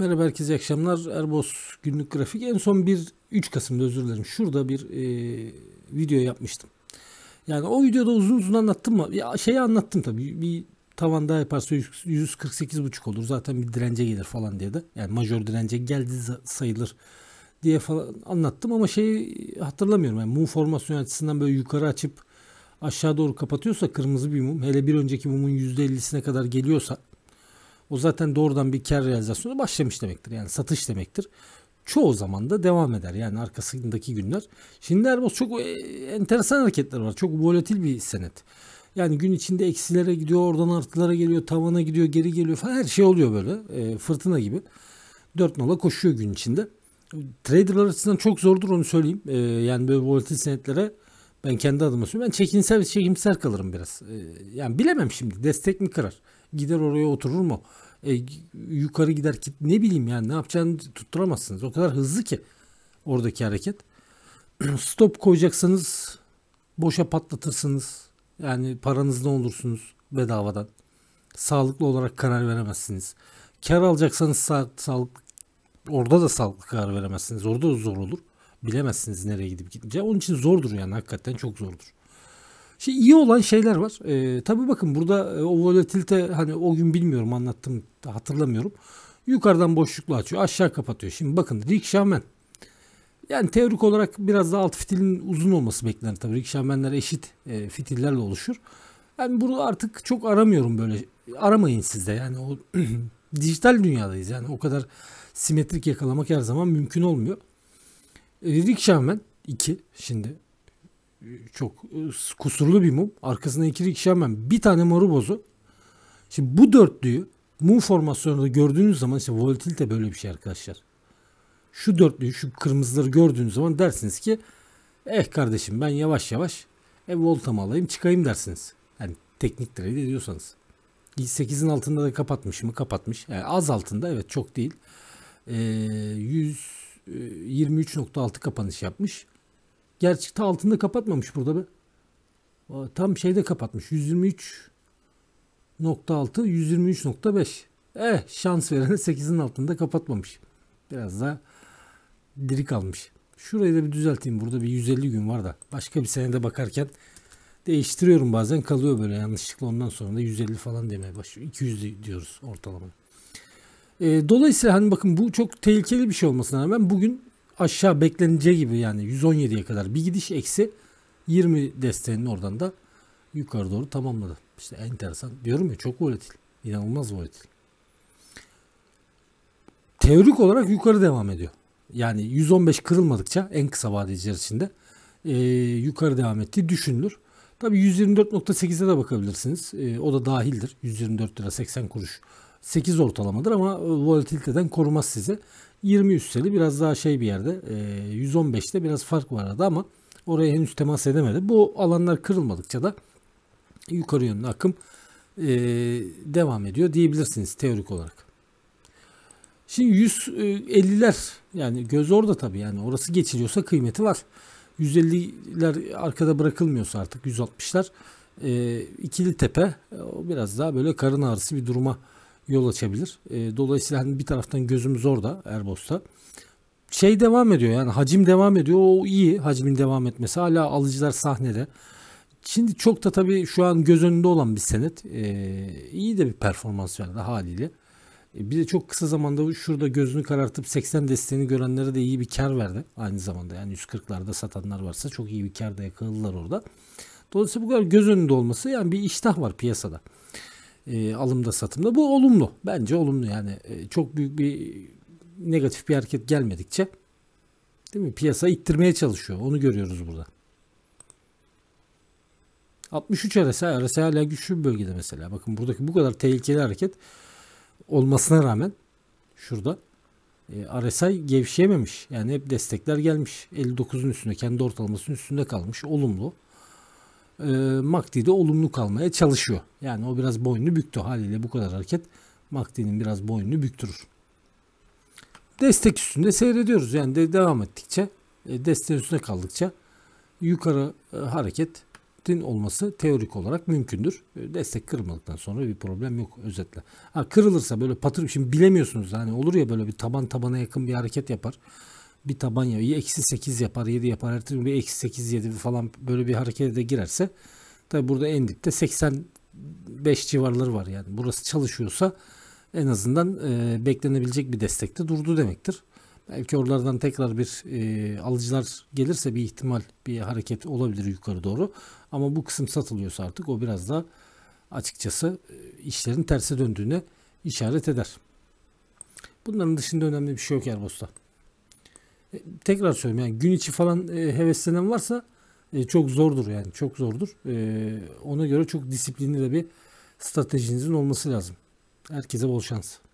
Merhaba herkese akşamlar. Erbos günlük grafik. En son bir 3 Kasım'da özür dilerim. Şurada bir e, video yapmıştım. Yani o videoda uzun uzun anlattım mı? Ya şeyi anlattım tabii. Bir tavan daha yaparsa 148,5 olur. Zaten bir dirence gelir falan diye de. Yani majör dirence geldi sayılır diye falan anlattım ama şeyi hatırlamıyorum. Yani mum formasyon açısından böyle yukarı açıp aşağı doğru kapatıyorsa kırmızı bir mum hele bir önceki mumun %50'sine kadar geliyorsa o zaten doğrudan bir kar realizasyonu başlamış demektir. Yani satış demektir. Çoğu zaman da devam eder. Yani arkasındaki günler. Şimdi Airbus çok e, enteresan hareketler var. Çok volatil bir senet. Yani gün içinde eksilere gidiyor, oradan artılara geliyor, tavana gidiyor, geri geliyor falan her şey oluyor böyle. E, fırtına gibi. Dört nola koşuyor gün içinde. Traderlar açısından çok zordur onu söyleyeyim. E, yani böyle volatil senetlere ben kendi adıma söylüyorum. Ben çekimsel çekimsel kalırım biraz. Ee, yani bilemem şimdi. Destek mi kırar? Gider oraya oturur mu? Ee, yukarı gider ki ne bileyim yani ne yapacağını tutturamazsınız. O kadar hızlı ki oradaki hareket. Stop koyacaksanız boşa patlatırsınız. Yani paranız ne olursunuz bedavadan. Sağlıklı olarak karar veremezsiniz. Kar alacaksanız sağ, sağlık orada da sağlıklı karar veremezsiniz. Orada da zor olur bilemezsiniz nereye gidip gideceği. Onun için zordur yani hakikaten çok zordur. Şimdi şey, iyi olan şeyler var. E, tabii bakın burada e, o volatilite hani o gün bilmiyorum anlattım hatırlamıyorum. Yukarıdan boşluklu açıyor aşağı kapatıyor. Şimdi bakın Rick Shaman. Yani teorik olarak biraz daha alt fitilin uzun olması beklenir tabii. Rick Shaman'ler eşit e, fitillerle oluşur. Yani bunu artık çok aramıyorum böyle. Aramayın sizde yani o dijital dünyadayız yani o kadar simetrik yakalamak her zaman mümkün olmuyor. Rick Sherman 2 şimdi e, çok e, kusurlu bir mum. Arkasında iki Rick Sherman bir tane moru bozu. Şimdi bu dörtlüyü mum formasyonunda gördüğünüz zaman işte volatilite böyle bir şey arkadaşlar. Şu dörtlüyü şu kırmızıları gördüğünüz zaman dersiniz ki eh kardeşim ben yavaş yavaş e, voltamı alayım çıkayım dersiniz. Yani teknik trade ediyorsanız. 8'in altında da kapatmış mı? Kapatmış. Yani az altında evet çok değil. E, 100 23.6 kapanış yapmış. Gerçekte altında kapatmamış burada be. Tam şeyde kapatmış. 123.6, 123.5. Eh şans verene 8'in altında kapatmamış. Biraz da diri kalmış. Şurayı da bir düzelteyim. Burada bir 150 gün var da. Başka bir senede bakarken değiştiriyorum bazen. Kalıyor böyle yanlışlıkla. Ondan sonra da 150 falan demeye başlıyor. 200 diyoruz ortalama. E, dolayısıyla hani bakın bu çok tehlikeli bir şey olmasına rağmen bugün aşağı bekleneceği gibi yani 117'ye kadar bir gidiş eksi 20 desteğinin oradan da yukarı doğru tamamladı. İşte enteresan. Diyorum ya çok volatil. İnanılmaz volatil. Teorik olarak yukarı devam ediyor. Yani 115 kırılmadıkça en kısa vadeciler içinde e, yukarı devam ettiği düşünülür. Tabi 124.8'e de bakabilirsiniz. E, o da dahildir. 124 lira 80 kuruş 8 ortalamadır ama e, volatiliteden korumaz sizi. 20 üsteli biraz daha şey bir yerde 115'te e, biraz fark var arada ama oraya henüz temas edemedi. Bu alanlar kırılmadıkça da yukarı yönlü akım e, devam ediyor diyebilirsiniz teorik olarak. Şimdi 150'ler yani göz orada tabi yani orası geçiliyorsa kıymeti var. 150'ler arkada bırakılmıyorsa artık 160'lar e, ikili tepe o biraz daha böyle karın ağrısı bir duruma yol açabilir. E, dolayısıyla hani bir taraftan gözümüz orada Erbos'ta. Şey devam ediyor yani hacim devam ediyor. O iyi hacmin devam etmesi. Hala alıcılar sahnede. Şimdi çok da tabii şu an göz önünde olan bir senet. E, iyi de bir performans verdi haliyle. E, bir de çok kısa zamanda şurada gözünü karartıp 80 desteğini görenlere de iyi bir kar verdi. Aynı zamanda yani 140'larda satanlar varsa çok iyi bir kar da yakaladılar orada. Dolayısıyla bu kadar göz önünde olması yani bir iştah var piyasada e, alımda satımda. Bu olumlu. Bence olumlu yani. E, çok büyük bir negatif bir hareket gelmedikçe değil mi? Piyasa ittirmeye çalışıyor. Onu görüyoruz burada. 63 RSI, RSI hala güçlü bir bölgede mesela. Bakın buradaki bu kadar tehlikeli hareket olmasına rağmen şurada e, RSI gevşeyememiş. Yani hep destekler gelmiş. 59'un üstünde, kendi ortalamasının üstünde kalmış. Olumlu e, MACD'de olumlu kalmaya çalışıyor. Yani o biraz boynunu büktü haliyle bu kadar hareket makdi'nin biraz boynunu büktürür. Destek üstünde seyrediyoruz. Yani de devam ettikçe e, desteğin üstüne kaldıkça yukarı e, hareketin olması teorik olarak mümkündür. E, destek kırmadıktan sonra bir problem yok özetle. Ha, kırılırsa böyle patır şimdi bilemiyorsunuz. Hani olur ya böyle bir taban tabana yakın bir hareket yapar bir taban tabanyayı eksi 8 yapar 7 yapar her türlü eksi 8 7 falan böyle bir harekete de girerse tabi burada en dipte 85 civarları var yani burası çalışıyorsa en azından e, beklenebilecek bir destekte durdu demektir. Belki oralardan tekrar bir e, alıcılar gelirse bir ihtimal bir hareket olabilir yukarı doğru. Ama bu kısım satılıyorsa artık o biraz da açıkçası e, işlerin terse döndüğüne işaret eder. Bunların dışında önemli bir şey yok Erbos'ta. E, tekrar söylüyorum yani gün içi falan e, heveslenen varsa e, çok zordur yani çok zordur. E, ona göre çok disiplinli de bir stratejinizin olması lazım. Herkese bol şans.